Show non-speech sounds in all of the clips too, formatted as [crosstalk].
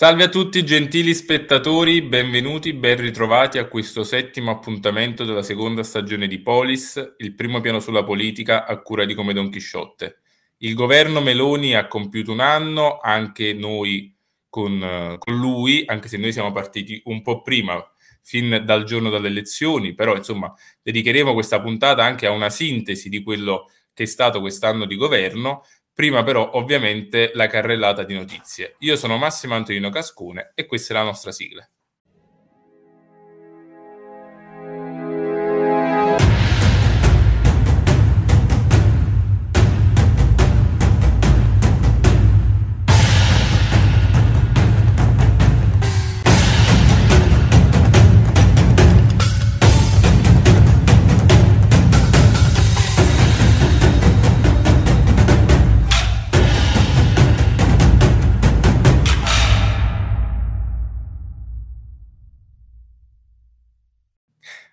Salve a tutti gentili spettatori, benvenuti, ben ritrovati a questo settimo appuntamento della seconda stagione di Polis, il primo piano sulla politica a cura di Come Don Chisciotte. Il governo Meloni ha compiuto un anno, anche noi con, con lui, anche se noi siamo partiti un po' prima, fin dal giorno delle elezioni, però insomma dedicheremo questa puntata anche a una sintesi di quello che è stato quest'anno di governo Prima però ovviamente la carrellata di notizie. Io sono Massimo Antonino Cascone e questa è la nostra sigla.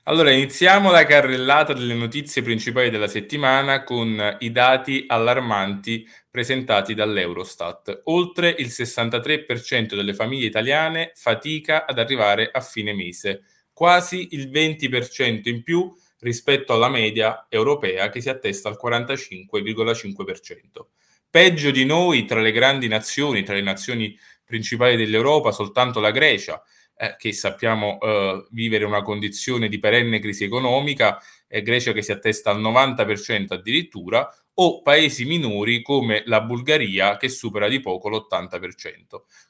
Allora, iniziamo la carrellata delle notizie principali della settimana con i dati allarmanti presentati dall'Eurostat. Oltre il 63% delle famiglie italiane fatica ad arrivare a fine mese, quasi il 20% in più rispetto alla media europea che si attesta al 45,5%. Peggio di noi tra le grandi nazioni, tra le nazioni principali dell'Europa, soltanto la Grecia, eh, che sappiamo eh, vivere una condizione di perenne crisi economica, eh, Grecia che si attesta al 90% addirittura, o paesi minori come la Bulgaria che supera di poco l'80%.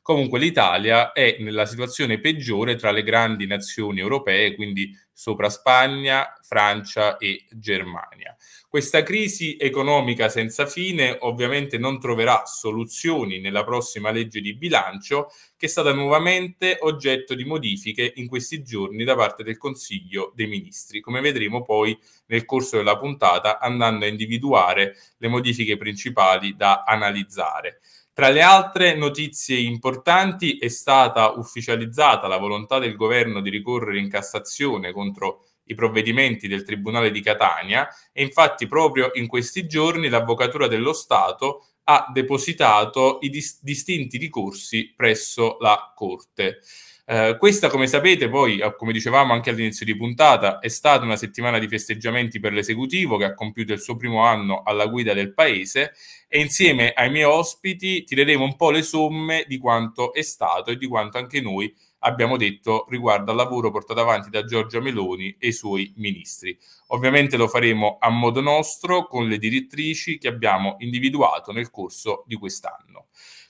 Comunque l'Italia è nella situazione peggiore tra le grandi nazioni europee, quindi sopra Spagna, Francia e Germania. Questa crisi economica senza fine ovviamente non troverà soluzioni nella prossima legge di bilancio che è stata nuovamente oggetto di modifiche in questi giorni da parte del Consiglio dei Ministri, come vedremo poi nel corso della puntata andando a individuare le modifiche principali da analizzare. Tra le altre notizie importanti è stata ufficializzata la volontà del governo di ricorrere in Cassazione contro i provvedimenti del Tribunale di Catania e infatti proprio in questi giorni l'Avvocatura dello Stato ha depositato i dis- distinti ricorsi presso la Corte. Eh, questa, come sapete, poi, ah, come dicevamo anche all'inizio di puntata, è stata una settimana di festeggiamenti per l'esecutivo che ha compiuto il suo primo anno alla guida del paese e insieme ai miei ospiti tireremo un po' le somme di quanto è stato e di quanto anche noi abbiamo detto riguardo al lavoro portato avanti da Giorgia Meloni e i suoi ministri. Ovviamente lo faremo a modo nostro con le direttrici che abbiamo individuato nel corso di quest'anno.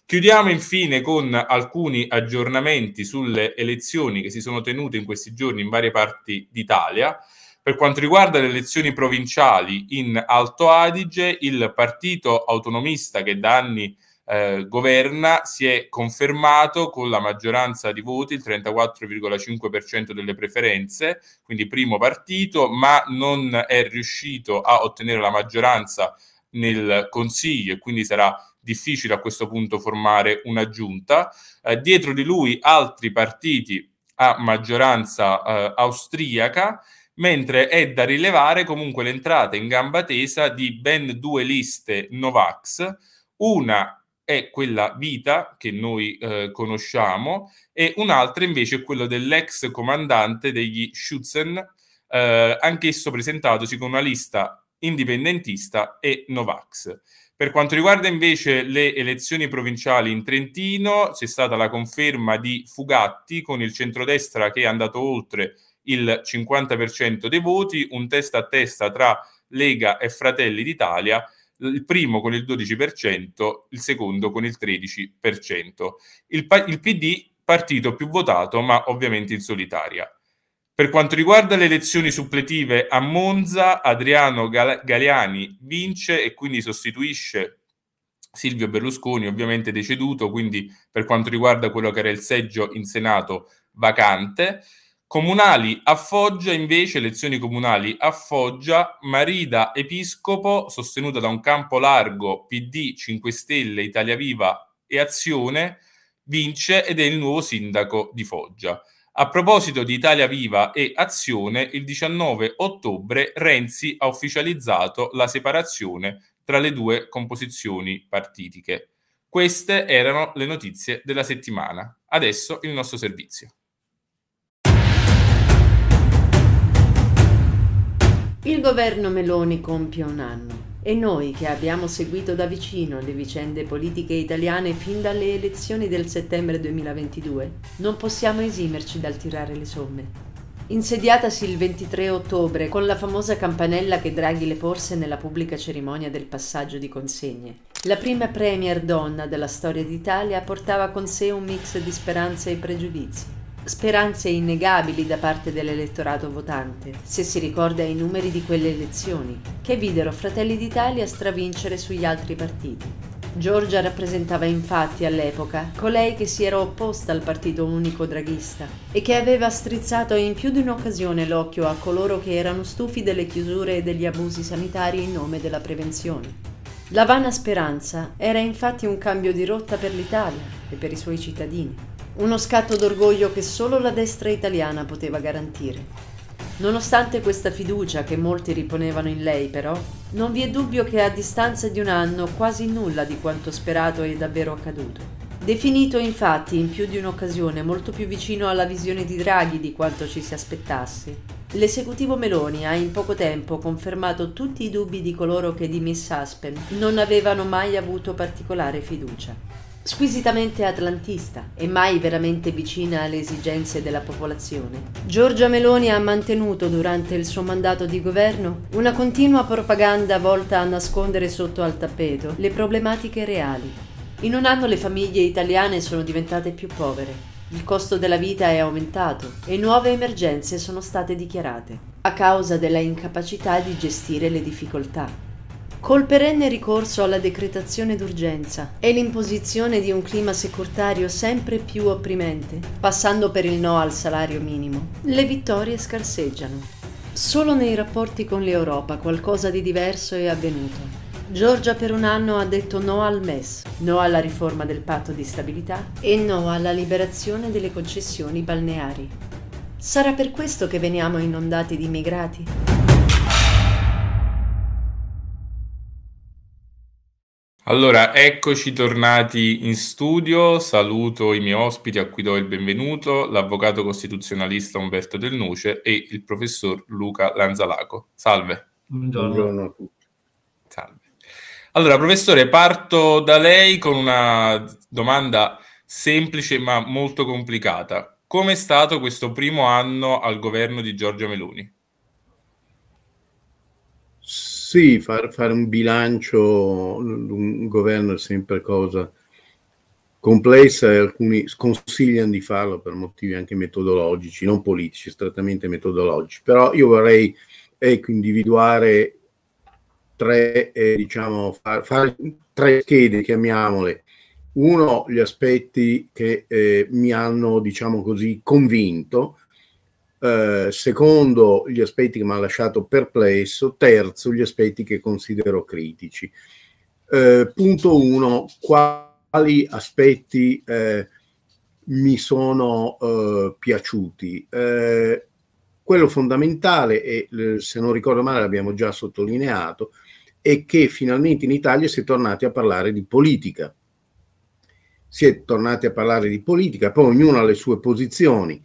Chiudiamo infine con alcuni aggiornamenti sulle elezioni che si sono tenute in questi giorni in varie parti d'Italia. Per quanto riguarda le elezioni provinciali in Alto Adige, il partito autonomista che da anni eh, governa si è confermato con la maggioranza di voti, il 34,5% delle preferenze, quindi primo partito, ma non è riuscito a ottenere la maggioranza nel Consiglio e quindi sarà difficile a questo punto formare una giunta. Eh, dietro di lui altri partiti a maggioranza eh, austriaca, mentre è da rilevare comunque l'entrata in gamba tesa di ben due liste Novax, una è quella Vita che noi eh, conosciamo e un'altra invece è quella dell'ex comandante degli Schützen, eh, anch'esso presentatosi con una lista indipendentista e Novax. Per quanto riguarda invece le elezioni provinciali in Trentino, c'è stata la conferma di Fugatti con il centrodestra che è andato oltre il 50% dei voti, un testa a testa tra Lega e Fratelli d'Italia, il primo con il 12%, il secondo con il 13%. Il, il PD partito più votato, ma ovviamente in solitaria. Per quanto riguarda le elezioni suppletive a Monza, Adriano Galiani vince e quindi sostituisce Silvio Berlusconi, ovviamente deceduto, quindi per quanto riguarda quello che era il seggio in Senato vacante. Comunali a Foggia, invece, elezioni comunali a Foggia, Marida Episcopo, sostenuta da un campo largo PD, 5 Stelle, Italia Viva e Azione, vince ed è il nuovo sindaco di Foggia. A proposito di Italia Viva e Azione, il 19 ottobre Renzi ha ufficializzato la separazione tra le due composizioni partitiche. Queste erano le notizie della settimana. Adesso il nostro servizio. Il governo Meloni compie un anno. E noi che abbiamo seguito da vicino le vicende politiche italiane fin dalle elezioni del settembre 2022, non possiamo esimerci dal tirare le somme. Insediatasi il 23 ottobre con la famosa campanella che Draghi le porse nella pubblica cerimonia del passaggio di consegne, la prima premier donna della storia d'Italia portava con sé un mix di speranze e pregiudizi speranze innegabili da parte dell'elettorato votante, se si ricorda i numeri di quelle elezioni, che videro Fratelli d'Italia stravincere sugli altri partiti. Giorgia rappresentava infatti all'epoca colei che si era opposta al partito unico draghista e che aveva strizzato in più di un'occasione l'occhio a coloro che erano stufi delle chiusure e degli abusi sanitari in nome della prevenzione. La vana speranza era infatti un cambio di rotta per l'Italia e per i suoi cittadini. Uno scatto d'orgoglio che solo la destra italiana poteva garantire. Nonostante questa fiducia che molti riponevano in lei, però, non vi è dubbio che a distanza di un anno quasi nulla di quanto sperato è davvero accaduto. Definito infatti in più di un'occasione molto più vicino alla visione di Draghi di quanto ci si aspettasse, l'esecutivo Meloni ha in poco tempo confermato tutti i dubbi di coloro che di Miss Aspen non avevano mai avuto particolare fiducia squisitamente atlantista e mai veramente vicina alle esigenze della popolazione. Giorgia Meloni ha mantenuto durante il suo mandato di governo una continua propaganda volta a nascondere sotto al tappeto le problematiche reali. In un anno le famiglie italiane sono diventate più povere, il costo della vita è aumentato e nuove emergenze sono state dichiarate a causa della incapacità di gestire le difficoltà. Col perenne ricorso alla decretazione d'urgenza e l'imposizione di un clima securitario sempre più opprimente, passando per il no al salario minimo, le vittorie scarseggiano. Solo nei rapporti con l'Europa qualcosa di diverso è avvenuto. Giorgia per un anno ha detto no al MES, no alla riforma del patto di stabilità e no alla liberazione delle concessioni balneari. Sarà per questo che veniamo inondati di immigrati? Allora, eccoci tornati in studio. Saluto i miei ospiti a cui do il benvenuto, l'avvocato costituzionalista Umberto Del Nuce e il professor Luca Lanzalaco. Salve. Buongiorno, a tutti. Salve. Allora, professore, parto da lei con una domanda semplice ma molto complicata. Come è stato questo primo anno al governo di Giorgia Meloni? Sì, far, fare un bilancio di un governo è sempre cosa complessa e alcuni sconsigliano di farlo per motivi anche metodologici, non politici, strettamente metodologici. Però io vorrei ecco, individuare tre, eh, diciamo, far, far, tre schede, chiamiamole. Uno, gli aspetti che eh, mi hanno, diciamo così, convinto, eh, secondo gli aspetti che mi ha lasciato perplesso, terzo gli aspetti che considero critici. Eh, punto uno, quali aspetti eh, mi sono eh, piaciuti? Eh, quello fondamentale, e se non ricordo male l'abbiamo già sottolineato, è che finalmente in Italia si è tornati a parlare di politica. Si è tornati a parlare di politica, poi ognuno ha le sue posizioni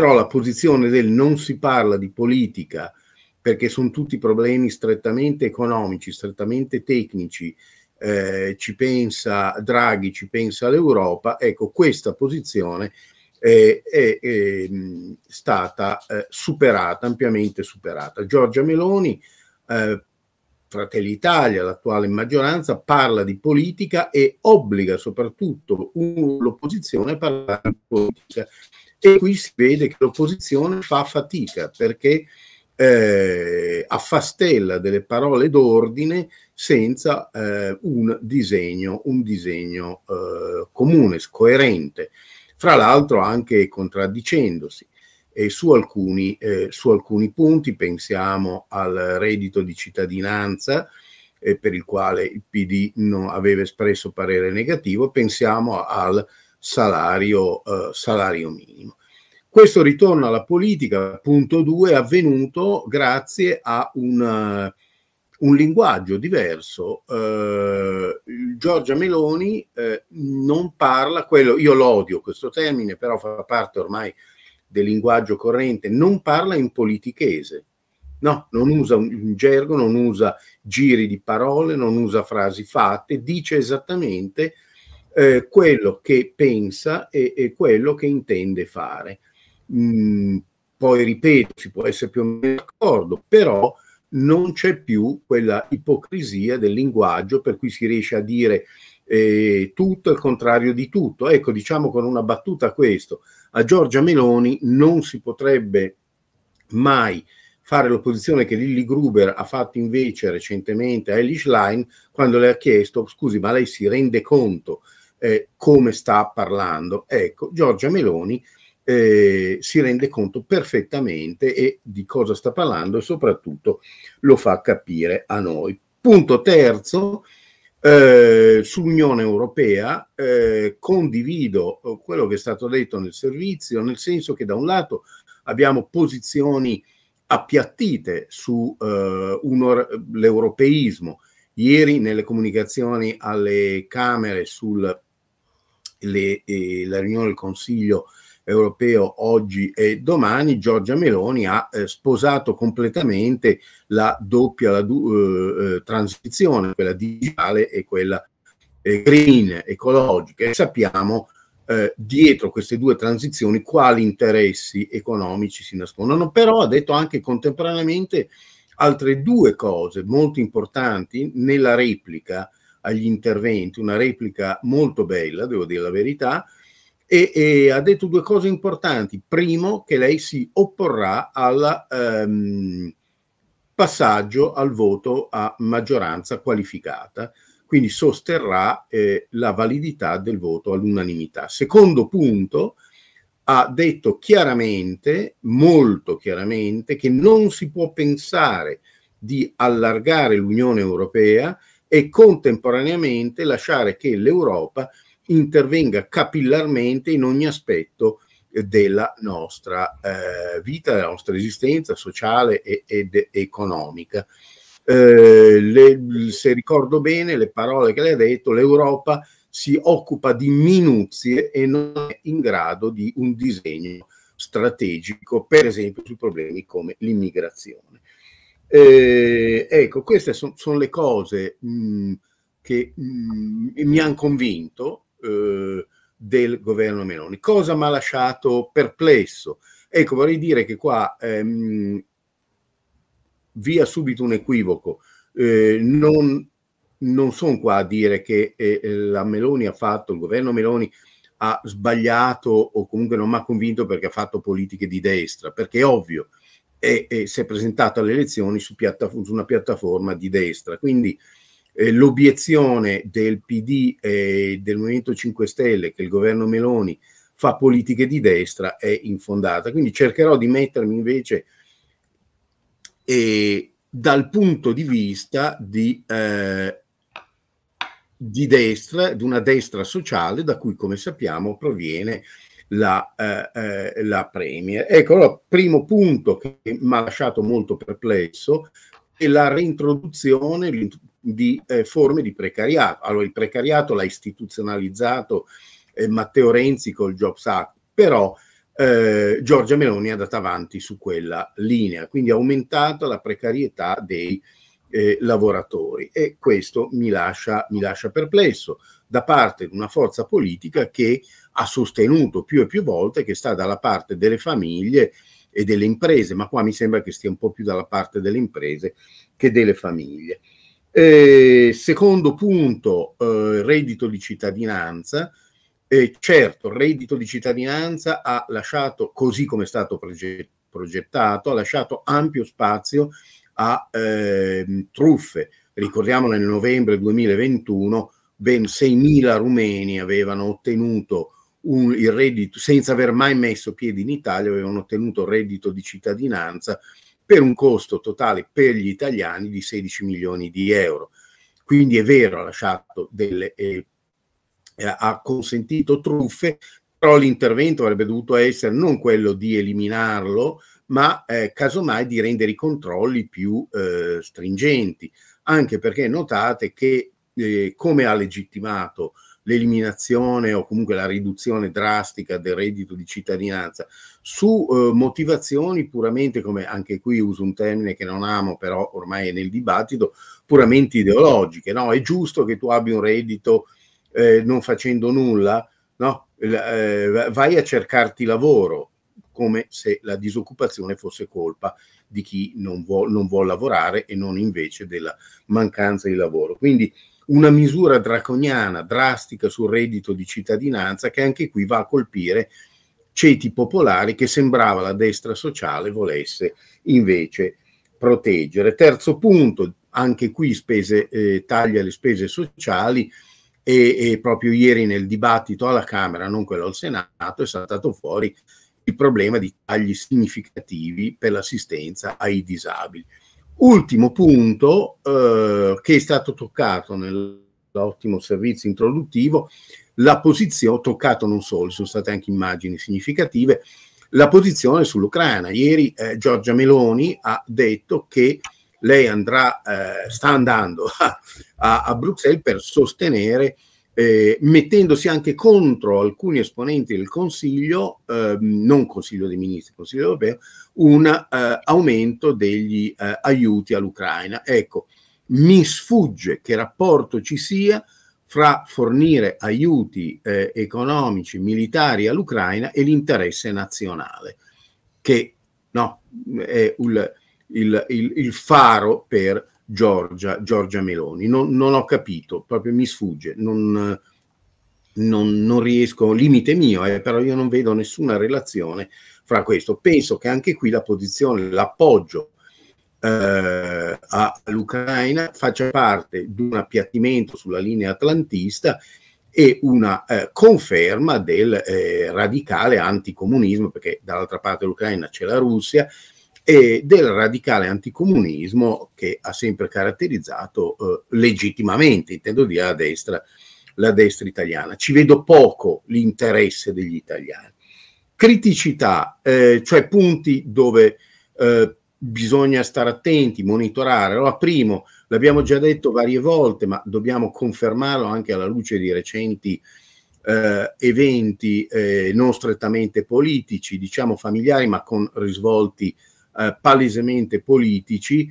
però la posizione del non si parla di politica perché sono tutti problemi strettamente economici, strettamente tecnici, eh, ci pensa Draghi, ci pensa l'Europa, ecco questa posizione è, è, è stata eh, superata, ampiamente superata. Giorgia Meloni, eh, Fratelli Italia, l'attuale maggioranza, parla di politica e obbliga soprattutto un, l'opposizione a parlare di politica e qui si vede che l'opposizione fa fatica perché eh, affastella delle parole d'ordine senza eh, un disegno, un disegno eh, comune, coerente, fra l'altro anche contraddicendosi. E su, alcuni, eh, su alcuni punti pensiamo al reddito di cittadinanza, eh, per il quale il PD non aveva espresso parere negativo, pensiamo al salario, eh, salario minimo. Questo ritorno alla politica, punto 2, è avvenuto grazie a un, eh, un linguaggio diverso. Eh, Giorgia Meloni eh, non parla, quello, io l'odio questo termine, però fa parte ormai del linguaggio corrente, non parla in politichese. No, non usa un gergo, non usa giri di parole, non usa frasi fatte, dice esattamente eh, quello che pensa e, e, quello che intende fare. Mm, poi ripeto, si può essere più o meno d'accordo, però non c'è più quella ipocrisia del linguaggio per cui si riesce a dire eh, tutto il contrario di tutto. Ecco, diciamo con una battuta questo, a Giorgia Meloni non si potrebbe mai fare l'opposizione che Lilly Gruber ha fatto invece recentemente a Elish Line quando le ha chiesto scusi ma lei si rende conto eh, come sta parlando. Ecco, Giorgia Meloni eh, si rende conto perfettamente di cosa sta parlando e soprattutto lo fa capire a noi. Punto terzo, eh, sull'Unione Europea eh, condivido eh, quello che è stato detto nel servizio, nel senso che da un lato abbiamo posizioni appiattite sull'europeismo. Eh, Ieri nelle comunicazioni alle Camere sul le, eh, la riunione del Consiglio europeo oggi e domani, Giorgia Meloni ha eh, sposato completamente la doppia la du- eh, eh transizione, quella digitale e quella eh, green, ecologica. E sappiamo eh, dietro queste due transizioni quali interessi economici si nascondono. Però ha detto anche contemporaneamente altre due cose molto importanti nella replica agli interventi, una replica molto bella, devo dire la verità, e, e ha detto due cose importanti. Primo, che lei si opporrà al ehm, passaggio al voto a maggioranza qualificata, quindi sosterrà eh, la validità del voto all'unanimità. Secondo punto, ha detto chiaramente, molto chiaramente, che non si può pensare di allargare l'Unione Europea e contemporaneamente lasciare che l'Europa intervenga capillarmente in ogni aspetto eh, della nostra eh, vita, della nostra esistenza sociale e, ed economica. Eh, le, se ricordo bene le parole che lei ha detto, l'Europa si occupa di minuzie e non è in grado di un disegno strategico, per esempio su problemi come l'immigrazione. Eh, ecco, queste sono le cose mh, mm, che mh, mm, mi hanno convinto eh, del governo Meloni. Cosa mi ha lasciato perplesso? Ecco, vorrei dire che qua ehm, via subito un equivoco. Eh, non, non sono qua a dire che eh, la Meloni ha fatto, il governo Meloni ha sbagliato o comunque non mi ha convinto perché ha fatto politiche di destra, perché è ovvio e, e si è presentato alle elezioni su, piatta, su una piattaforma di destra. Quindi eh, l'obiezione del PD e del Movimento 5 Stelle che il governo Meloni fa politiche di destra è infondata. Quindi cercherò di mettermi invece eh, dal punto di vista di, eh, di destra, di una destra sociale da cui, come sappiamo, proviene la, eh, eh, la Premier. Ecco, allora, primo punto che mi ha lasciato molto perplesso è la reintroduzione di eh, forme di precariato. Allora, il precariato l'ha istituzionalizzato eh, Matteo Renzi col Jobs Act, però eh, Giorgia Meloni è andata avanti su quella linea, quindi ha aumentato la precarietà dei eh, lavoratori e questo mi lascia, mi lascia perplesso da parte di una forza politica che ha sostenuto più e più volte che sta dalla parte delle famiglie e delle imprese, ma qua mi sembra che stia un po' più dalla parte delle imprese che delle famiglie. Eh, secondo punto, eh, reddito di cittadinanza. Eh, certo, il reddito di cittadinanza ha lasciato, così come è stato progettato, ha lasciato ampio spazio a eh, truffe. Ricordiamo nel novembre 2021 ben 6.000 rumeni avevano ottenuto un, il reddito, senza aver mai messo piedi in Italia, avevano ottenuto il reddito di cittadinanza per un costo totale per gli italiani di 16 milioni di euro. Quindi è vero, ha lasciato delle... Eh, eh, ha consentito truffe, però l'intervento avrebbe dovuto essere non quello di eliminarlo, ma eh, casomai di rendere i controlli più eh, stringenti, anche perché notate che eh, come ha legittimato l'eliminazione o comunque la riduzione drastica del reddito di cittadinanza su eh, motivazioni puramente, come anche qui uso un termine che non amo, però ormai è nel dibattito, puramente ideologiche. No? È giusto che tu abbia un reddito eh, non facendo nulla? No? Eh, eh vai a cercarti lavoro, come se la disoccupazione fosse colpa di chi non vuole non vuol lavorare e non invece della mancanza di lavoro. Quindi una misura draconiana, drastica sul reddito di cittadinanza che anche qui va a colpire ceti popolari che sembrava la destra sociale volesse invece proteggere. Terzo punto, anche qui spese, eh, taglia le spese sociali e, e, proprio ieri nel dibattito alla Camera, non quello al Senato, è saltato fuori il problema di tagli significativi per l'assistenza ai disabili. Ultimo punto eh, che è stato toccato nell'ottimo servizio introduttivo, la posizione, toccato non solo, sono state anche immagini significative, la posizione sull'Ucraina. Ieri eh, Giorgia Meloni ha detto che lei andrà, eh, sta andando [laughs] a, a, Bruxelles per sostenere eh, mettendosi anche contro alcuni esponenti del Consiglio, eh, non Consiglio dei Ministri, Consiglio europeo, un eh, aumento degli eh, aiuti all'Ucraina. Ecco, mi sfugge che rapporto ci sia fra fornire aiuti eh, economici, militari all'Ucraina e l'interesse nazionale, che no, è il, il, il, il faro per Giorgia, Giorgia Meloni. Non, non, ho capito, proprio mi sfugge, non, non, non riesco, limite mio, eh, però io non vedo nessuna relazione fra questo. Penso che anche qui la posizione, l'appoggio eh, all'Ucraina faccia parte di un appiattimento sulla linea atlantista e una eh, conferma del eh, radicale anticomunismo, perché dall'altra parte dell'Ucraina c'è la Russia, e del radicale anticomunismo che ha sempre caratterizzato eh, legittimamente, intendo dire la destra, la destra italiana. Ci vedo poco l'interesse degli italiani. Criticità, eh, cioè punti dove eh, bisogna stare attenti, monitorare. Allora, primo, l'abbiamo già detto varie volte, ma dobbiamo confermarlo anche alla luce di recenti eh, eventi eh, non strettamente politici, diciamo familiari, ma con risvolti eh, palesemente politici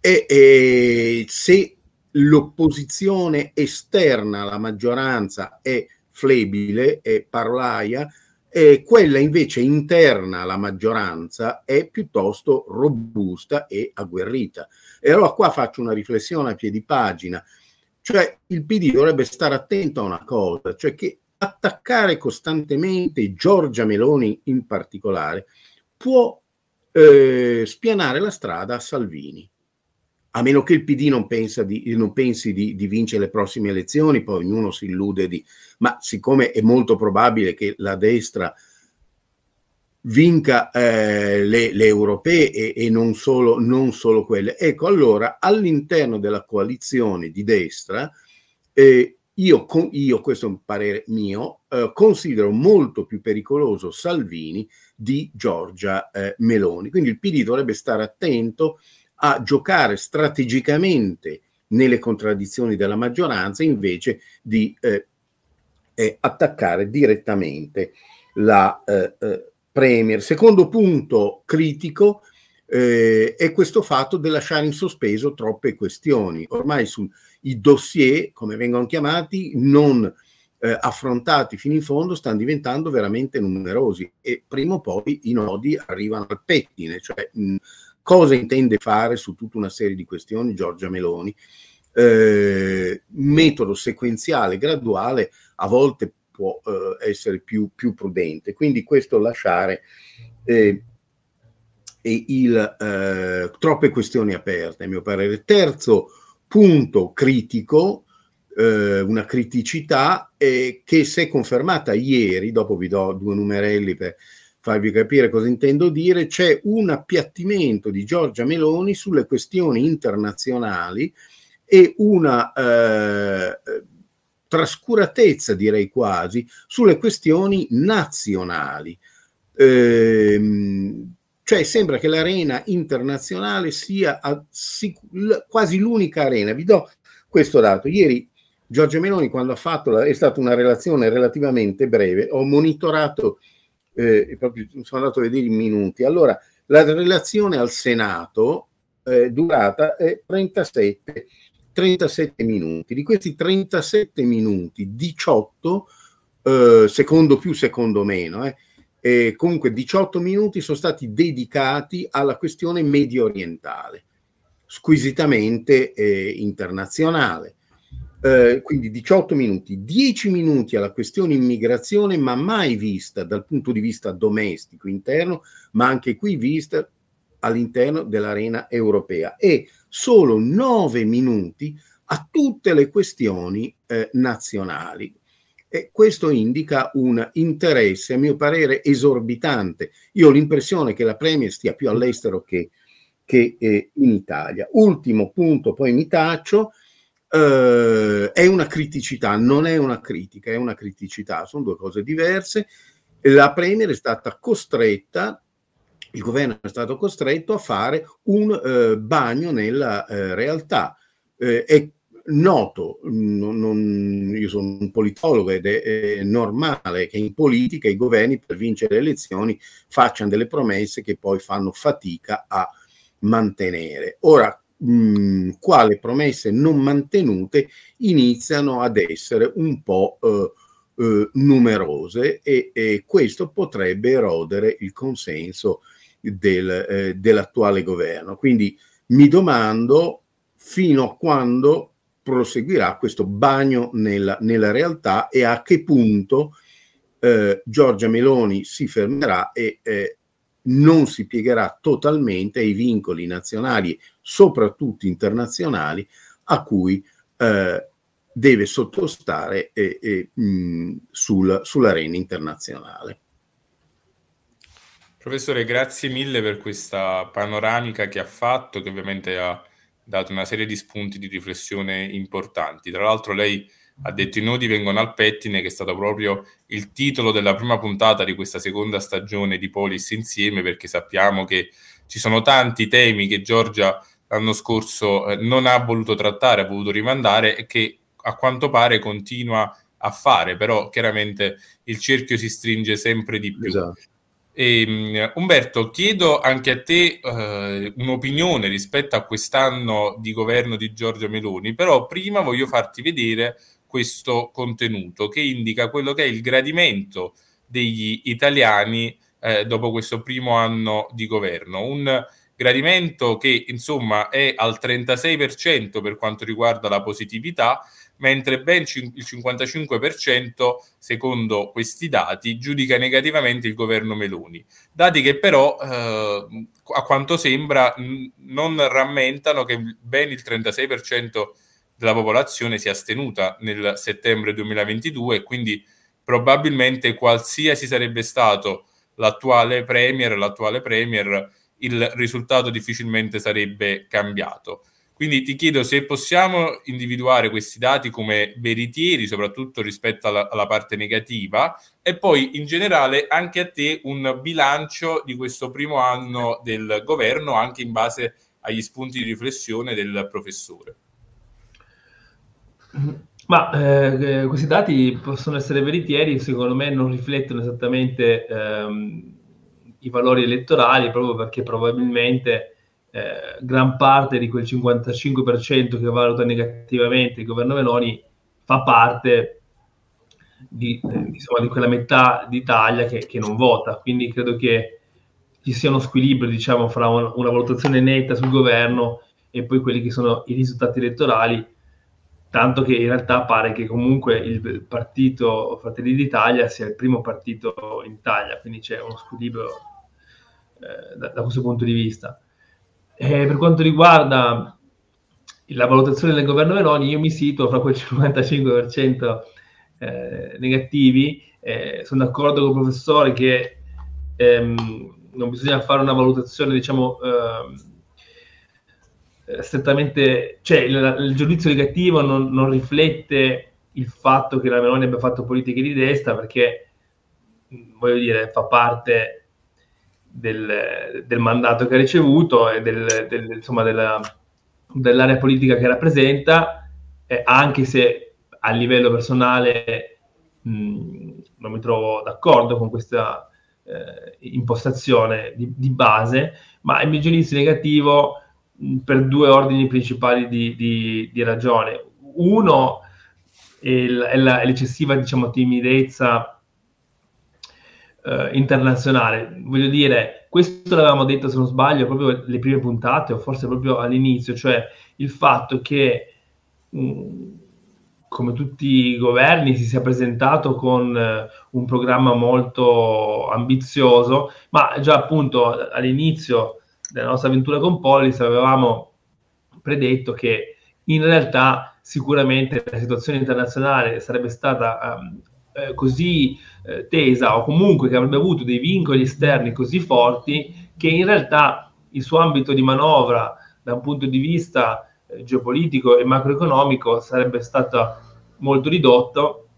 e, e se l'opposizione esterna alla maggioranza è flebile, è parlaia, e quella invece interna alla maggioranza è piuttosto robusta e agguerrita. E allora qua faccio una riflessione a piedi pagina, cioè il PD dovrebbe stare attento a una cosa, cioè che attaccare costantemente Giorgia Meloni in particolare può eh, spianare la strada a Salvini. A meno che il PD non, di, non pensi di, di, vincere le prossime elezioni, poi ognuno si illude di... Ma siccome è molto probabile che la destra vinca eh, le, le, europee e, e non, solo, non, solo, quelle, ecco allora all'interno della coalizione di destra eh, io, io, questo è un parere mio, eh, considero molto più pericoloso Salvini di Giorgia eh, Meloni. Quindi il PD dovrebbe stare attento a giocare strategicamente nelle contraddizioni della maggioranza invece di eh, eh, attaccare direttamente la eh, eh, Premier. Secondo punto critico eh, è questo fatto di lasciare in sospeso troppe questioni. Ormai sui dossier, come vengono chiamati, non eh, affrontati fino in fondo stanno diventando veramente numerosi e prima o poi i nodi arrivano al pettine, cioè mh, cosa intende fare su tutta una serie di questioni Giorgia Meloni, eh, metodo sequenziale, graduale, a volte può eh, essere più, più, prudente, quindi questo lasciare eh, il, eh, troppe questioni aperte, a mio parere. Terzo punto critico, eh, una criticità eh, che se confermata ieri, dopo vi do due numerelli per farvi capire cosa intendo dire, c'è un appiattimento di Giorgia Meloni sulle questioni internazionali e una eh, trascuratezza, direi quasi, sulle questioni nazionali. Ehm, cioè sembra che l'arena internazionale sia quasi l'unica arena. Vi do questo dato. Ieri Giorgio Meloni quando ha fatto, la, è stata una relazione relativamente breve, ho monitorato, eh, proprio, sono andato a vedere i minuti, allora la relazione al Senato eh, durata è 37, 37 minuti, di questi 37 minuti 18, eh, secondo più, secondo meno, eh, eh, comunque 18 minuti sono stati dedicati alla questione medio orientale, squisitamente eh, internazionale. Eh, quindi 18 minuti, 10 minuti alla questione immigrazione, ma mai vista dal punto di vista domestico interno, ma anche qui vista all'interno dell'arena europea e solo 9 minuti a tutte le questioni eh, nazionali. E questo indica un interesse, a mio parere, esorbitante. Io ho l'impressione che la Premier stia più all'estero che, che eh, in Italia. Ultimo punto, poi mi taccio eh, è una criticità, non è una critica, è una criticità, sono due cose diverse. La Premier è stata costretta, il governo è stato costretto a fare un eh, bagno nella eh, realtà. Eh, è noto, non, non, io sono un politologo ed è, è, normale che in politica i governi per vincere le elezioni facciano delle promesse che poi fanno fatica a mantenere. Ora, Mm, quale promesse non mantenute iniziano ad essere un po' eh, eh, numerose e, e, questo potrebbe erodere il consenso del, eh, dell'attuale governo. Quindi mi domando fino a quando proseguirà questo bagno nella, nella realtà e a che punto eh, Giorgia Meloni si fermerà e eh, non si piegherà totalmente ai vincoli nazionali, soprattutto internazionali, a cui eh, deve sottostare eh, eh, mh, mm, sul, sull'arena internazionale. Professore, grazie mille per questa panoramica che ha fatto, che ovviamente ha dato una serie di spunti di riflessione importanti. Tra l'altro lei ha detto i nodi vengono al pettine, che è stato proprio il titolo della prima puntata di questa seconda stagione di Polis insieme, perché sappiamo che ci sono tanti temi che Giorgia l'anno scorso eh, non ha voluto trattare, ha voluto rimandare e che a quanto pare continua a fare, però chiaramente il cerchio si stringe sempre di più. Esatto. E, ehm, Umberto, chiedo anche a te eh, un'opinione rispetto a quest'anno di governo di Giorgia Meloni, però prima voglio farti vedere questo contenuto che indica quello che è il gradimento degli italiani eh, dopo questo primo anno di governo. Un gradimento che insomma è al 36% per quanto riguarda la positività, mentre ben il 55% secondo questi dati giudica negativamente il governo Meloni. Dati che però eh, a quanto sembra non rammentano che ben il 36% della popolazione si è astenuta nel settembre 2022 e quindi probabilmente qualsiasi sarebbe stato l'attuale premier, l'attuale premier, il risultato difficilmente sarebbe cambiato. Quindi ti chiedo se possiamo individuare questi dati come veritieri, soprattutto rispetto alla, alla, parte negativa, e poi in generale anche a te un bilancio di questo primo anno del governo, anche in base agli spunti di riflessione del professore. Ma eh, eh, questi dati possono essere veritieri, secondo me non riflettono esattamente ehm, i valori elettorali, proprio perché probabilmente eh, gran parte di quel 55% che valuta negativamente il governo Meloni fa parte di, eh, insomma, di quella metà d'Italia che, che, non vota. Quindi credo che ci sia uno squilibrio diciamo, fra un, una valutazione netta sul governo e poi quelli che sono i risultati elettorali tanto che in realtà pare che comunque il partito Fratelli d'Italia sia il primo partito in Italia, quindi c'è uno squilibrio eh, da, da, questo punto di vista. E per quanto riguarda la valutazione del governo Meloni, io mi sito fra quel 55% eh, negativi, eh, sono d'accordo con il professore che ehm, non bisogna fare una valutazione, diciamo... Ehm, eh, strettamente, cioè il, il giudizio negativo non, non, riflette il fatto che la Meloni abbia fatto politiche di destra perché, voglio dire, fa parte del, del mandato che ha ricevuto e del, del, insomma, della, dell'area politica che rappresenta, eh, anche se a livello personale mh, non mi trovo d'accordo con questa eh, impostazione di, di, base, ma il mio giudizio negativo per due ordini principali di, di, di ragione. Uno è, la, è l'eccessiva diciamo, timidezza eh, internazionale. Voglio dire, questo l'avevamo detto se non sbaglio proprio le prime puntate o forse proprio all'inizio, cioè il fatto che mm, come tutti i governi si sia presentato con eh, un programma molto ambizioso, ma già appunto all'inizio nella nostra avventura con Polis avevamo predetto che in realtà sicuramente la situazione internazionale sarebbe stata um, eh, così eh, tesa o comunque che avrebbe avuto dei vincoli esterni così forti che in realtà il suo ambito di manovra da un punto di vista eh, geopolitico e macroeconomico sarebbe stato molto ridotto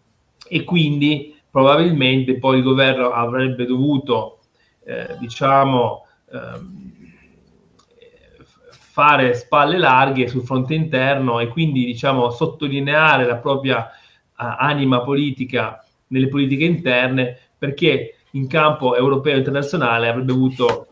e quindi probabilmente poi il governo avrebbe dovuto eh, diciamo ehm, fare spalle larghe sul fronte interno e quindi diciamo sottolineare la propria eh, anima politica nelle politiche interne perché in campo europeo e internazionale avrebbe avuto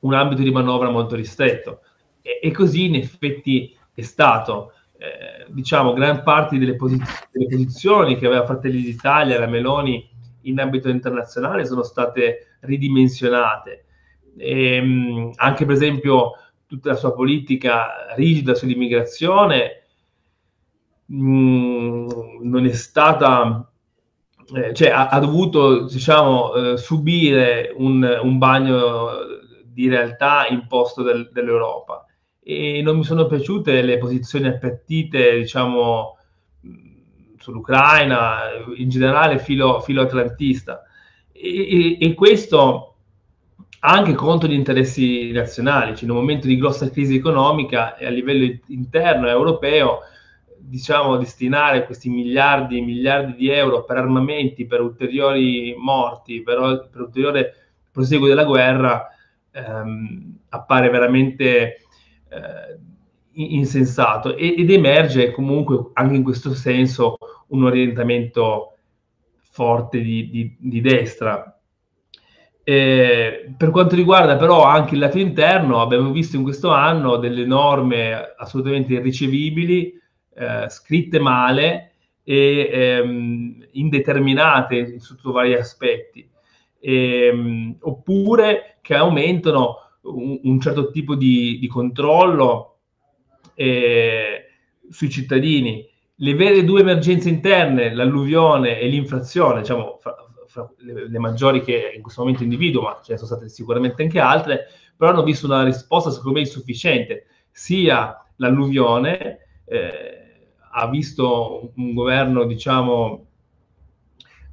un ambito di manovra molto ristretto e, e così in effetti è stato eh, diciamo gran parte delle, posiz- delle, posizioni che aveva Fratelli d'Italia la Meloni in ambito internazionale sono state ridimensionate e, ehm, anche per esempio tutta la sua politica rigida sull'immigrazione mm, non è stata eh, cioè ha, dovuto diciamo eh, subire un, un, bagno di realtà imposto del, dell'Europa e non mi sono piaciute le posizioni appiattite diciamo mm, sull'Ucraina in generale filo, filo atlantista e, e, e questo anche contro gli interessi nazionali. Cioè, in un momento di grossa crisi economica e a livello interno europeo, diciamo, destinare questi miliardi e miliardi di euro per armamenti, per ulteriori morti, per, per ulteriore proseguo della guerra, ehm, appare veramente eh, insensato ed, ed emerge comunque anche in questo senso un orientamento forte di, di, di destra eh, per quanto riguarda però anche il lato interno, abbiamo visto in questo anno delle norme assolutamente irricevibili, eh, scritte male e ehm, indeterminate sotto vari aspetti, ehm, oppure che aumentano un, un certo tipo di, di controllo eh, sui cittadini. Le vere due emergenze interne, l'alluvione e l'inflazione, diciamo, fra le, le, maggiori che in questo momento individuo, ma ce ne sono state sicuramente anche altre, però hanno visto una risposta secondo me insufficiente. Sia l'alluvione eh, ha visto un governo, diciamo,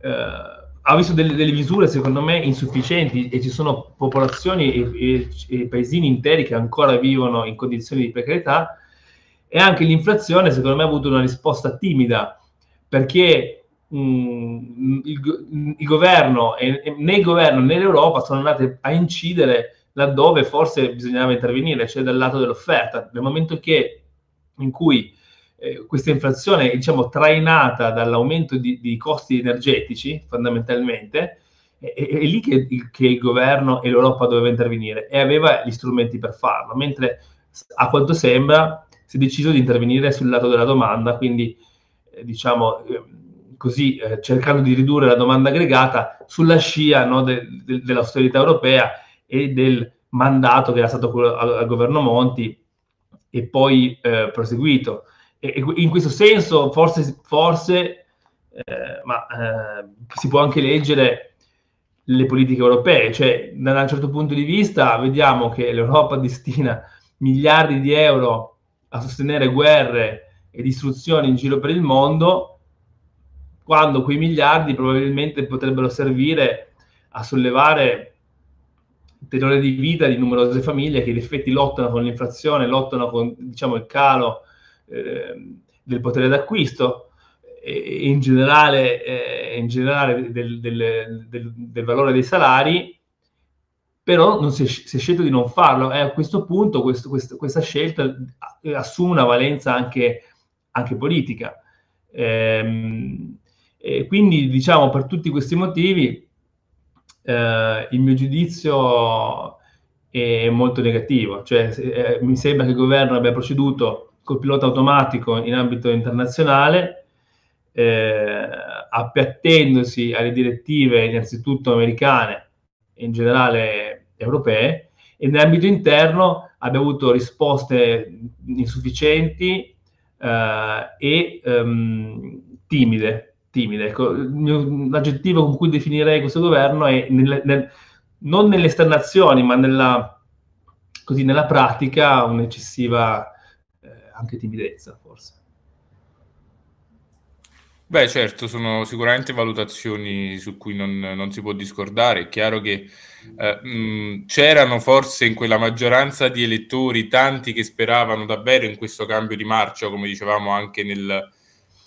eh, ha visto delle, delle, misure secondo me insufficienti e ci sono popolazioni e, e, e paesini interi che ancora vivono in condizioni di precarietà e anche l'inflazione secondo me ha avuto una risposta timida perché Mm, il, il, governo e, e né il governo né l'Europa sono andate a incidere laddove forse bisognava intervenire, cioè dal lato dell'offerta. Nel momento che, in cui eh, questa inflazione è diciamo, trainata dall'aumento di, di costi energetici, fondamentalmente, è, è, è lì che, che, il governo e l'Europa doveva intervenire e aveva gli strumenti per farlo, mentre a quanto sembra si è deciso di intervenire sul lato della domanda, quindi eh, diciamo... Eh, così eh, cercando di ridurre la domanda aggregata sulla scia no, de, de, dell'austerità europea e del mandato che era stato al, al governo Monti e poi eh, proseguito. E, e in questo senso forse, forse eh, ma eh, si può anche leggere le politiche europee, cioè da un certo punto di vista vediamo che l'Europa [laughs] destina miliardi di euro a sostenere guerre e distruzioni in giro per il mondo, quando quei miliardi probabilmente potrebbero servire a sollevare il tenore di vita di numerose famiglie che in effetti lottano con l'inflazione, lottano con diciamo, il calo eh, del potere d'acquisto e, in generale, eh, in generale del, del, del, del, valore dei salari, però si è, si, è, scelto di non farlo e eh, a questo punto questo, questo, questa scelta eh, assume una valenza anche, anche politica. Eh, e quindi, diciamo, per tutti questi motivi, eh, il mio giudizio è molto negativo. Cioè, eh, mi sembra che il governo abbia proceduto col pilota automatico in ambito internazionale, eh, appiattendosi alle direttive innanzitutto americane e in generale europee, e nell'ambito interno abbia avuto risposte insufficienti eh, e ehm, timide timide. Ecco, l'aggettivo con cui definirei questo governo è nel, nel, non nelle esternazioni, ma nella, così, nella pratica un'eccessiva eh, anche timidezza, forse. Beh, certo, sono sicuramente valutazioni su cui non, non si può discordare. È chiaro che eh, mh, mm, c'erano forse in quella maggioranza di elettori tanti che speravano davvero in questo cambio di marcia, come dicevamo anche nel,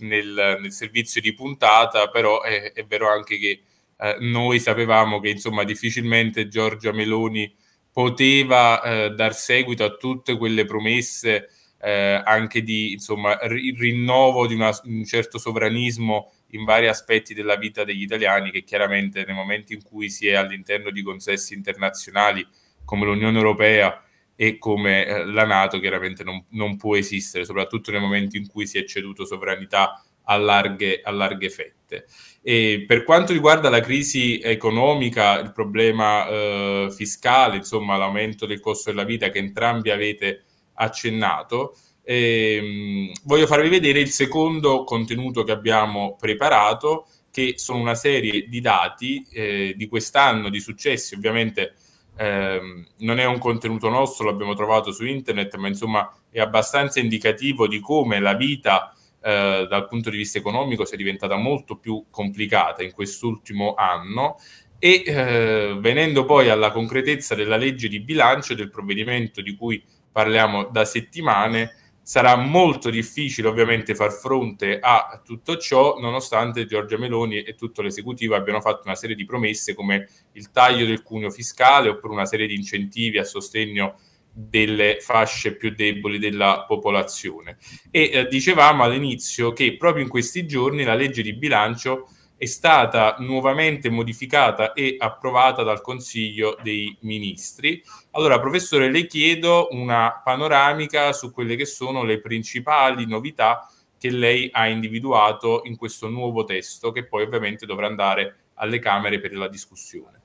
nel, nel servizio di puntata, però è, è vero anche che eh, noi sapevamo che insomma difficilmente Giorgia Meloni poteva eh, dar seguito a tutte quelle promesse eh, anche di insomma il rinnovo di una, un certo sovranismo in vari aspetti della vita degli italiani che chiaramente nel momento in cui si è all'interno di consessi internazionali come l'Unione Europea e come eh, la Nato chiaramente non, non può esistere, soprattutto nel momento in cui si è ceduto sovranità a larghe, a larghe fette. E per quanto riguarda la crisi economica, il problema eh, fiscale, insomma l'aumento del costo della vita che entrambi avete accennato, ehm, voglio farvi vedere il secondo contenuto che abbiamo preparato, che sono una serie di dati eh, di quest'anno, di successi ovviamente eh, non è un contenuto nostro, l'abbiamo trovato su internet, ma insomma è abbastanza indicativo di come la vita eh, dal punto di vista economico sia diventata molto più complicata in quest'ultimo anno e eh, venendo poi alla concretezza della legge di bilancio del provvedimento di cui parliamo da settimane, Sarà molto difficile ovviamente far fronte a tutto ciò, nonostante Giorgia Meloni e tutto l'esecutivo abbiano fatto una serie di promesse come il taglio del cuneo fiscale oppure una serie di incentivi a sostegno delle fasce più deboli della popolazione. E eh, dicevamo all'inizio che proprio in questi giorni la legge di bilancio è stata nuovamente modificata e approvata dal Consiglio dei Ministri. Allora, professore, le chiedo una panoramica su quelle che sono le principali novità che lei ha individuato in questo nuovo testo, che poi ovviamente dovrà andare alle Camere per la discussione.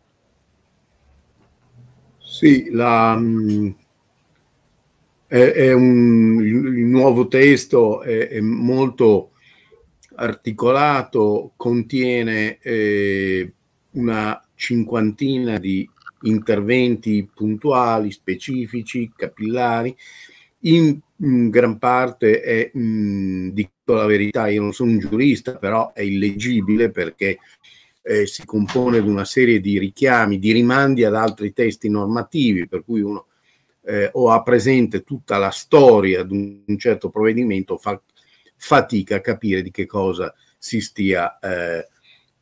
Sì, la, mm, è, è un, il nuovo testo è, è molto articolato, contiene eh, una cinquantina di interventi puntuali, specifici, capillari. In, in gran parte è, mh, mm, dico la verità, io non sono un giurista, però è illeggibile perché eh, si compone di una serie di richiami, di rimandi ad altri testi normativi, per cui uno eh, o ha presente tutta la storia di un certo provvedimento, fa fatica a capire di che cosa si stia eh,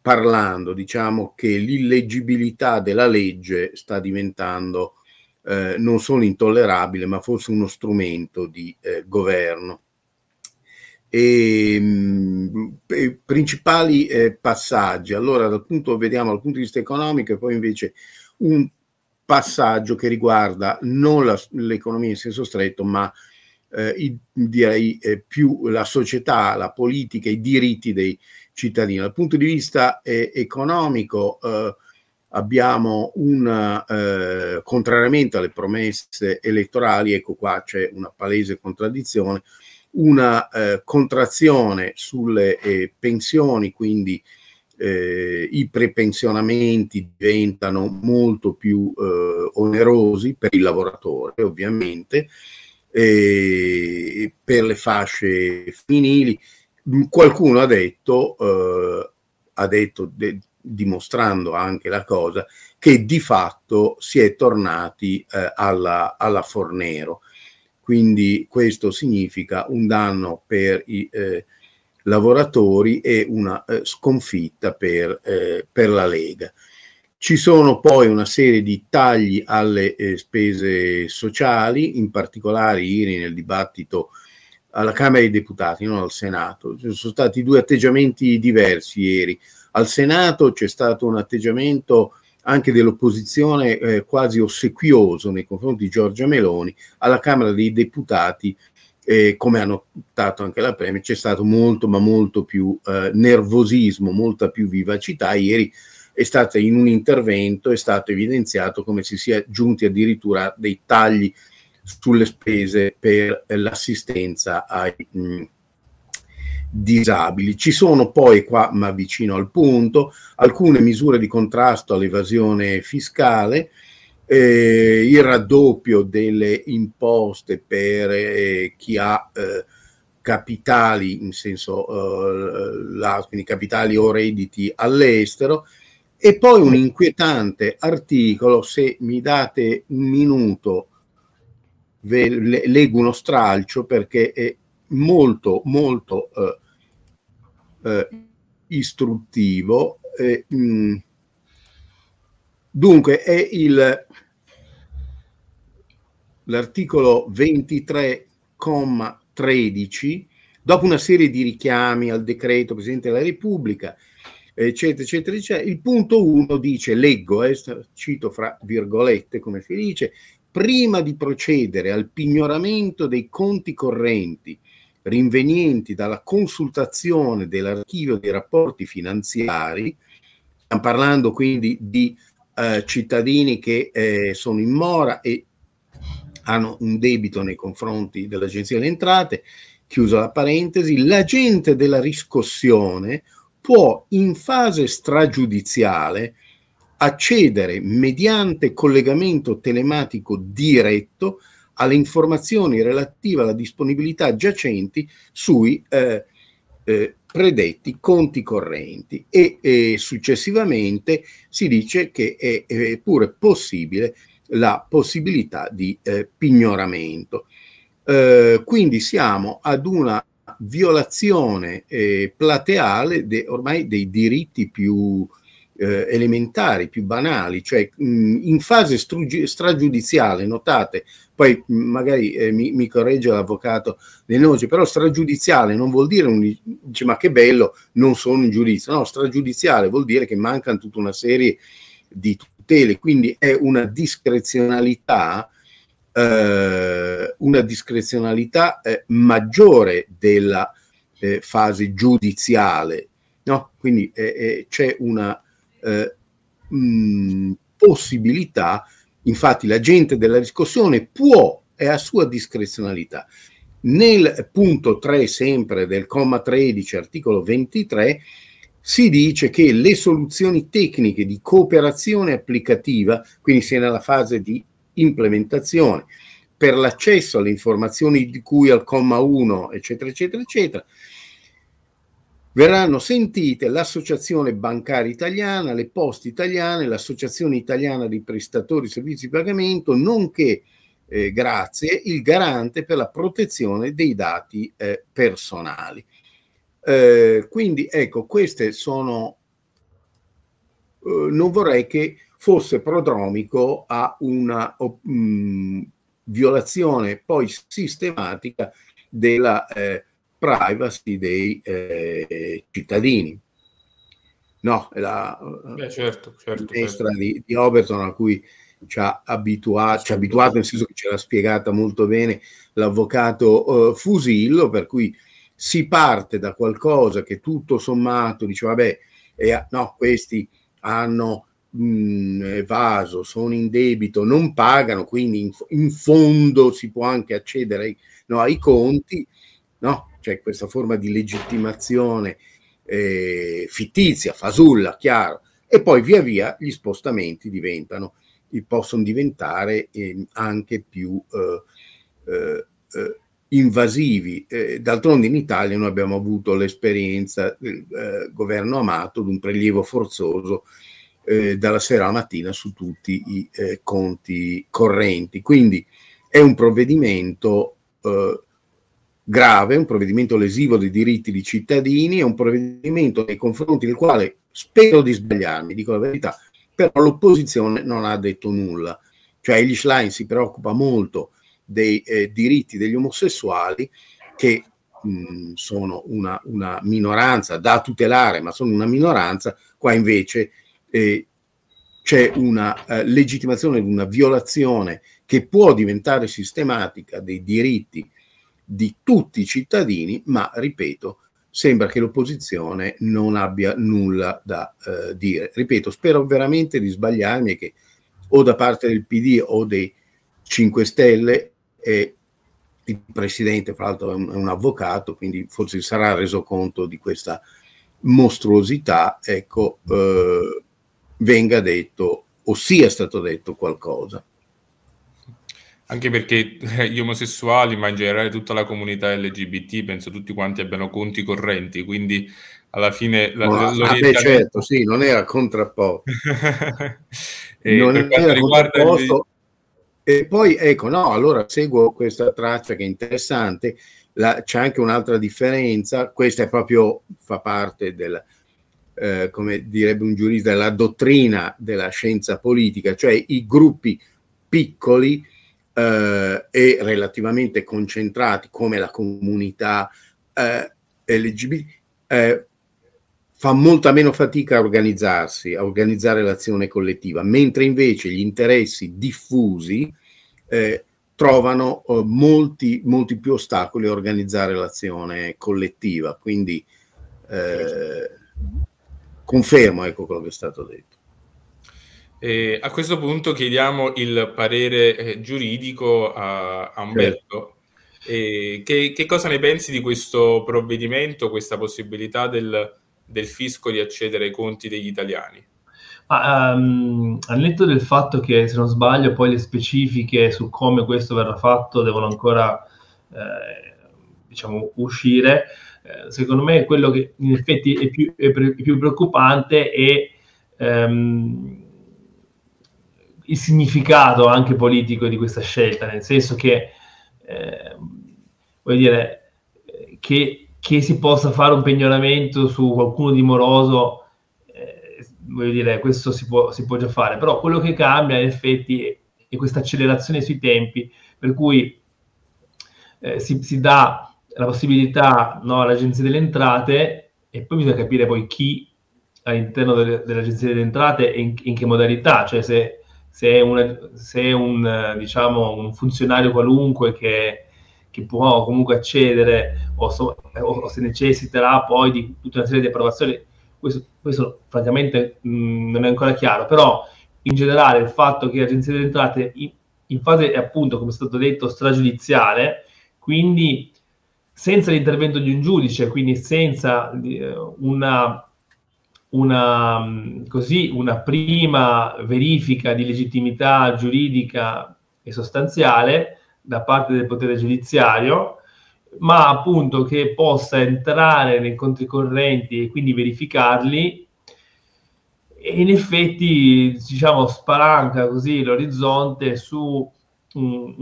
parlando. Diciamo che l'illeggibilità della legge sta diventando eh, non solo intollerabile, ma forse uno strumento di eh, governo. Ehm, e, mh, principali eh, passaggi. Allora, dal punto, vediamo dal punto di vista economico e poi invece un passaggio che riguarda non la, l'economia in senso stretto, ma eh, direi eh, più la società, la politica, i diritti dei cittadini. Dal punto di vista eh, economico eh, abbiamo un, eh, contrariamente alle promesse elettorali, ecco qua c'è una palese contraddizione, una contrazione sulle pensioni, quindi eh, i prepensionamenti diventano molto più eh, onerosi per il lavoratore, ovviamente, eh, per le fasce femminili. Qualcuno ha detto, eh, ha detto de- dimostrando anche la cosa, che di fatto si è tornati eh, alla, alla, Fornero. Quindi questo significa un danno per i eh, lavoratori e una eh, sconfitta per, eh, per la Lega. Ci sono poi una serie di tagli alle eh, spese sociali, in particolare ieri nel dibattito alla Camera dei Deputati, non al Senato. Ci sono stati due atteggiamenti diversi ieri. Al Senato c'è stato un atteggiamento anche dell'opposizione eh, quasi ossequioso nei confronti di Giorgia Meloni, alla Camera dei Deputati, eh, come ha notato anche la Premier, c'è stato molto ma molto più eh, nervosismo, molta più vivacità. Ieri è stata in un intervento, è stato evidenziato come si sia giunti addirittura a dei tagli sulle spese per l'assistenza ai mh, mm, disabili. Ci sono poi, qua ma vicino al punto, alcune misure di contrasto all'evasione fiscale, eh, il raddoppio delle imposte per eh, chi ha eh, capitali, in senso eh, la, quindi capitali o redditi all'estero, e poi un inquietante articolo, se mi date un minuto, ve le, leggo uno stralcio perché è molto, molto eh, eh, istruttivo. Eh, dunque, è il, l'articolo 23,13, dopo una serie di richiami al decreto Presidente della Repubblica, eccetera, eccetera, eccetera. Il punto 1 dice, leggo, eh, cito fra virgolette come si dice, prima di procedere al pignoramento dei conti correnti rinvenienti dalla consultazione dell'archivio dei rapporti finanziari, stiamo parlando quindi di eh, cittadini che eh, sono in mora e hanno un debito nei confronti dell'Agenzia delle Entrate, chiusa la parentesi, l'agente della riscossione può in fase stragiudiziale accedere mediante collegamento telematico diretto alle informazioni relative alla disponibilità giacenti sui eh, eh, predetti conti correnti e, e, successivamente si dice che è, è pure possibile la possibilità di eh, pignoramento. Eh, quindi siamo ad una violazione eh, plateale de, ormai dei diritti più eh, elementari, più banali, cioè mh, in fase strugi- stragiudiziale, notate, poi mh, magari eh, mi, mi, corregge l'avvocato De però stragiudiziale non vuol dire, un, dice ma che bello, non sono un giudizio, no, stragiudiziale vuol dire che mancano tutta una serie di tutele, quindi è una discrezionalità eh, una discrezionalità eh, maggiore della eh, fase giudiziale. No? Quindi eh, eh, c'è una mh, eh, mm, possibilità, infatti l'agente della riscossione può, è a sua discrezionalità. Nel punto 3 sempre del comma 13, articolo 23, si dice che le soluzioni tecniche di cooperazione applicativa, quindi sia nella fase di implementazione, per l'accesso alle informazioni di cui al comma 1, eccetera, eccetera, eccetera, verranno sentite l'Associazione Bancaria Italiana, le Poste Italiane, l'Associazione Italiana dei Prestatori Servizi di Pagamento, nonché, eh, grazie, il garante per la protezione dei dati eh, personali. Eh, quindi ecco, queste sono, eh, non vorrei che fosse prodromico a una mh, mm, violazione poi sistematica della eh, privacy dei eh, cittadini. No, la, Beh, certo, certo, destra certo. Di, di Overton a cui ci ha abituato, ci ha abituato nel senso che ce l'ha spiegata molto bene l'avvocato eh, Fusillo, per cui si parte da qualcosa che tutto sommato dice, vabbè, eh, no, questi hanno mh, mm, evaso, sono in debito, non pagano, quindi in, in fondo si può anche accedere ai, no, ai conti, no? c'è questa forma di legittimazione eh, fittizia, fasulla, chiaro, e poi via via gli spostamenti diventano, possono diventare eh, anche più eh, eh, eh invasivi. Eh, d'altronde in Italia noi abbiamo avuto l'esperienza del governo Amato di un prelievo forzoso eh, dalla sera alla mattina su tutti i eh, conti correnti. Quindi è un provvedimento eh, grave, un provvedimento lesivo dei diritti dei cittadini, è un provvedimento nei confronti del quale spero di sbagliarmi, dico la verità, però l'opposizione non ha detto nulla. Cioè gli Schlein si preoccupa molto dei eh, diritti degli omosessuali che mh, mm, sono una, una, minoranza da tutelare, ma sono una minoranza, qua invece eh, c'è una eh, legittimazione, una violazione che può diventare sistematica dei diritti di tutti i cittadini, ma ripeto, sembra che l'opposizione non abbia nulla da eh, dire. Ripeto, spero veramente di sbagliarmi e che o da parte del PD o dei 5 Stelle e il presidente, fra l'altro, è un, è un, avvocato, quindi forse sarà reso conto di questa mostruosità. Ecco, eh, venga detto o sia stato detto qualcosa. Anche perché eh, gli omosessuali, ma in generale tutta la comunità LGBT, penso tutti quanti abbiano conti correnti, quindi alla fine la, no, ah, ah, beh, certo, sì, non era contrapposto. [laughs] e eh, non per quanto riguarda il... E poi ecco, no, allora seguo questa traccia che è interessante, la, c'è anche un'altra differenza, questa è proprio, fa parte del, eh, come direbbe un giurista, la dottrina della scienza politica, cioè i gruppi piccoli eh, e relativamente concentrati come la comunità eh, LGBT, eh, fa molta meno fatica a organizzarsi, a organizzare l'azione collettiva, mentre invece gli interessi diffusi eh, trovano eh, molti, molti, più ostacoli a organizzare l'azione collettiva. Quindi eh, confermo ecco quello che è stato detto. Eh, a questo punto chiediamo il parere eh, giuridico a, a Umberto. Eh, che, che, cosa ne pensi di questo provvedimento, questa possibilità del, del fisco di accedere ai conti degli italiani? Ma, um, al netto del fatto che, se non sbaglio, poi le specifiche su come questo verrà fatto devono ancora eh, diciamo, uscire, eh, secondo me quello che in effetti è più, è pre- più preoccupante è ehm, il significato anche politico di questa scelta, nel senso che, eh, dire, che, che, si possa fare un pignoramento su qualcuno di moroso, eh, voglio dire, questo si può, si può, già fare, però quello che cambia in effetti è, è questa accelerazione sui tempi, per cui eh, si, si dà la possibilità no, all'agenzia delle entrate e poi bisogna capire poi chi all'interno delle, dell'agenzia delle entrate e in, in che modalità, cioè se, se è, una, se è un, diciamo, un, funzionario qualunque che, che può comunque accedere o, so, o, se necessiterà poi di tutta una serie di approvazioni, questo, questo francamente mh, mm, non è ancora chiaro, però in generale il fatto che l'agenzia delle entrate in, in fase appunto, come è stato detto, stragiudiziale, quindi senza l'intervento di un giudice, quindi senza eh, una, una, così, una prima verifica di legittimità giuridica e sostanziale da parte del potere giudiziario, ma appunto che possa entrare nei conti correnti e quindi verificarli e in effetti diciamo spalanca così l'orizzonte su un,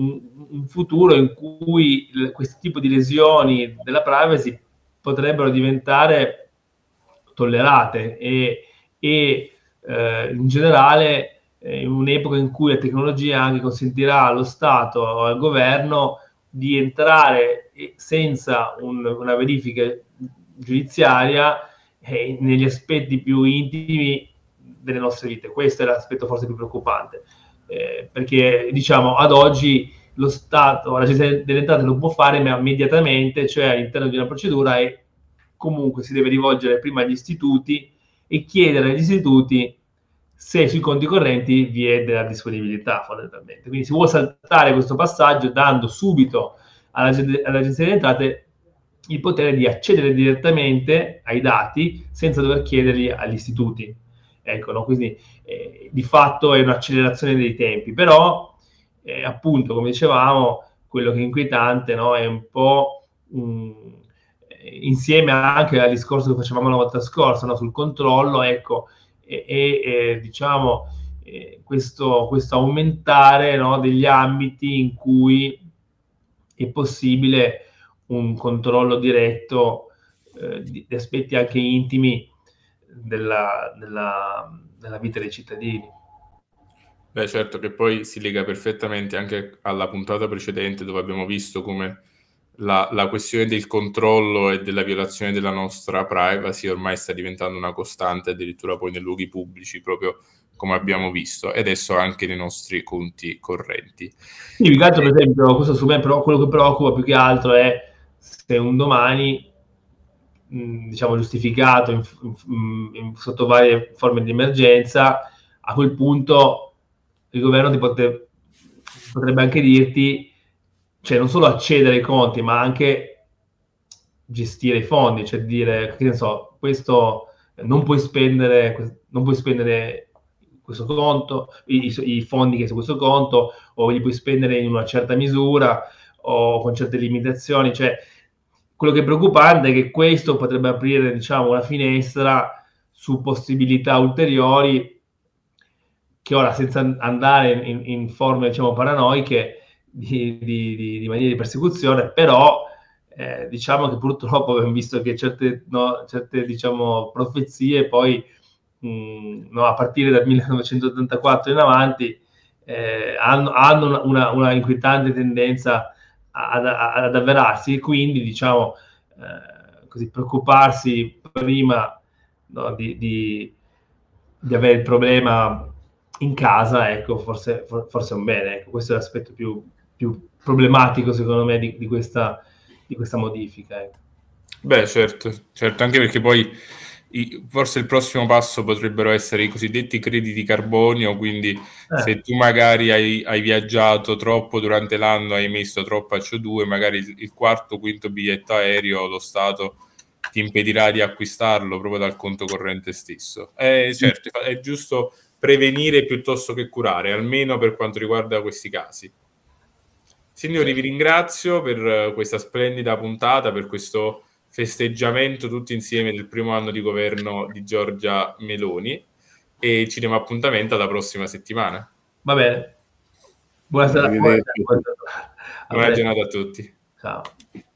un, futuro in cui questo tipo di lesioni della privacy potrebbero diventare tollerate e, e eh, in generale eh, in un'epoca in cui la tecnologia anche consentirà allo Stato o al governo di entrare senza un, una verifica giudiziaria eh, negli aspetti più intimi delle nostre vite. Questo è l'aspetto forse più preoccupante. Eh, perché diciamo ad oggi lo Stato, l'agenzia delle entrate lo può fare ma immediatamente, cioè all'interno di una procedura e comunque si deve rivolgere prima agli istituti e chiedere agli istituti se sui conti correnti vi è della disponibilità fondamentalmente. Quindi si vuole saltare questo passaggio dando subito all'agenzia delle entrate il potere di accedere direttamente ai dati senza dover chiederli agli istituti. Ecco, no? Quindi eh, di fatto è un'accelerazione dei tempi, però eh, appunto, come dicevamo, quello che è inquietante no? è un po' mh, mm, eh, insieme anche al discorso che facevamo la volta scorsa no? sul controllo, ecco, e, e diciamo eh, questo, questo, aumentare no? degli ambiti in cui è possibile un controllo diretto eh, di, di aspetti anche intimi della, della, della vita dei cittadini. Beh, certo che poi si lega perfettamente anche alla puntata precedente dove abbiamo visto come la, la, questione del controllo e della violazione della nostra privacy ormai sta diventando una costante addirittura poi nei luoghi pubblici, proprio come abbiamo visto, e adesso anche nei nostri conti correnti. Sì, più per esempio, questo su me però, quello che preoccupa più che altro è se un domani Mm, diciamo giustificato in, in, mm, in, sotto varie forme di emergenza, a quel punto il governo ti pote, potrebbe anche dirti, cioè non solo accedere ai conti, ma anche gestire i fondi, cioè dire, che ne so, questo non puoi spendere, non puoi spendere questo conto, i, i, fondi che su questo conto, o li puoi spendere in una certa misura o con certe limitazioni, cioè quello che è preoccupante è che questo potrebbe aprire diciamo, una finestra su possibilità ulteriori che ora, senza andare in, in forme diciamo, paranoiche di, di, di, di maniera di persecuzione, però eh, diciamo che purtroppo abbiamo visto che certe, no, certe diciamo, profezie poi, mh, no, a partire dal 1984 in avanti, eh, hanno, hanno una, una, una, inquietante tendenza a ad, ad avverarsi e quindi diciamo eh, così, preoccuparsi prima no, di, di, di, avere il problema in casa, ecco, forse, forse è un bene, ecco, questo è l'aspetto più, più problematico secondo me di, di questa, questa, modifica. Ecco. Beh certo, certo, anche perché poi forse il prossimo passo potrebbero essere i cosiddetti crediti carbonio, quindi eh. se tu magari hai, hai, viaggiato troppo durante l'anno, hai emesso troppa CO2, magari il, il quarto o quinto biglietto aereo lo Stato ti impedirà di acquistarlo proprio dal conto corrente stesso. Eh, certo, è giusto prevenire piuttosto che curare, almeno per quanto riguarda questi casi. Signori, vi ringrazio per questa splendida puntata, per questo festeggiamento tutti insieme del primo anno di governo di Giorgia Meloni e ci diamo appuntamento alla prossima settimana. Va bene. Buonasera. Buonasera. Buonasera. Buona giornata a tutti. Ciao.